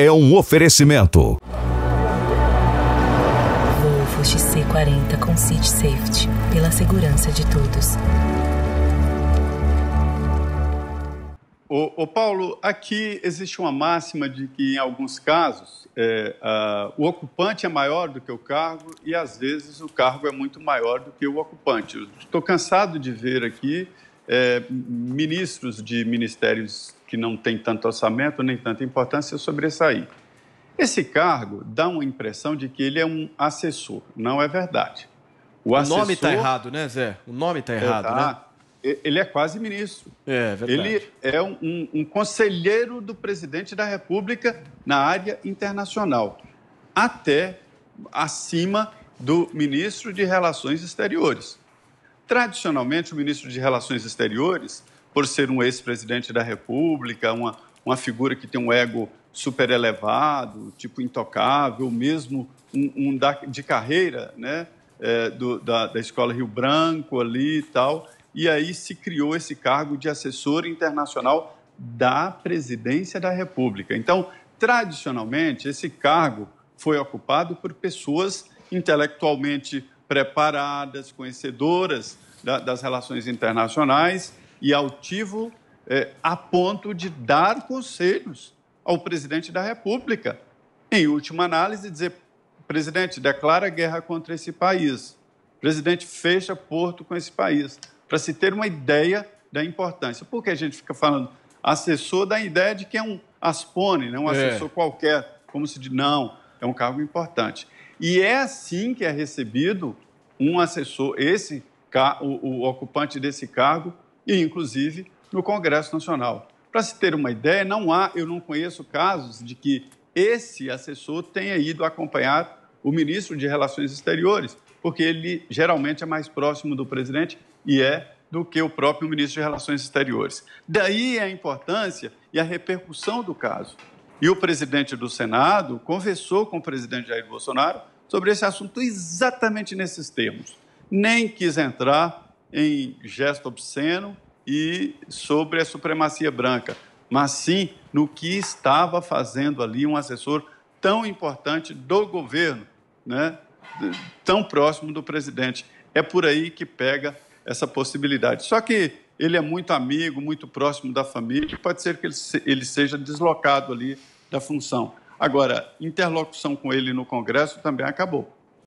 é um oferecimento. Volvo XC40 com Seat Safety pela segurança de todos. O, Paulo, aqui existe uma máxima de que, em alguns casos, é, a, o ocupante é maior do que o cargo e, às vezes, o cargo é muito maior do que o ocupante. Estou cansado de ver aqui é, ministros de ministérios que não tem tanto orçamento nem tanta importância, sobressair. Esse cargo dá uma impressão de que ele é um assessor, não é verdade. O, o nome está errado, né, Zé? O nome está é, errado, é, tá, né? Ele é quase ministro. É, é, verdade. Ele é um, um, um conselheiro do presidente da República na área internacional, até acima do ministro de Relações Exteriores. Tradicionalmente, o ministro de Relações Exteriores por ser um ex-presidente da República, uma, uma figura que tem um ego super elevado, tipo intocável, mesmo um, um da, de carreira, né? É, do, da, da escola Rio Branco ali e tal. E aí se criou esse cargo de assessor internacional da presidência da República. Então, tradicionalmente, esse cargo foi ocupado por pessoas intelectualmente preparadas, conhecedoras da, das relações internacionais e altivo é, a ponto de dar conselhos ao presidente da República. Em última análise, dizer: presidente, declara guerra contra esse país. Presidente, fecha porto com esse país. Para se ter uma ideia da importância. porque a gente fica falando assessor, dá a ideia de que é um aspone, não né? um é. assessor é. qualquer, como se diz, não, é um cargo importante. E é assim que é recebido um assessor, esse o, o ocupante desse cargo, e, inclusive, no Congresso Nacional. Para se ter uma ideia, não há, eu não conheço casos de que esse assessor tenha ido acompanhar o ministro de Relações Exteriores, porque ele geralmente é mais próximo do presidente e é do que o próprio ministro de Relações Exteriores. Daí a importância e a repercussão do caso. E o presidente do Senado conversou com o presidente Jair Bolsonaro sobre esse assunto exatamente nesses termos. Nem quis entrar em gesto obsceno e sobre a supremacia branca, mas sim no que estava fazendo ali um assessor tão importante do governo, né? tão próximo do presidente. É por aí que pega essa possibilidade. Só que ele é muito amigo, muito próximo da família, pode ser que ele, ele seja deslocado ali da função. Agora, interlocução com ele no Congresso também acabou.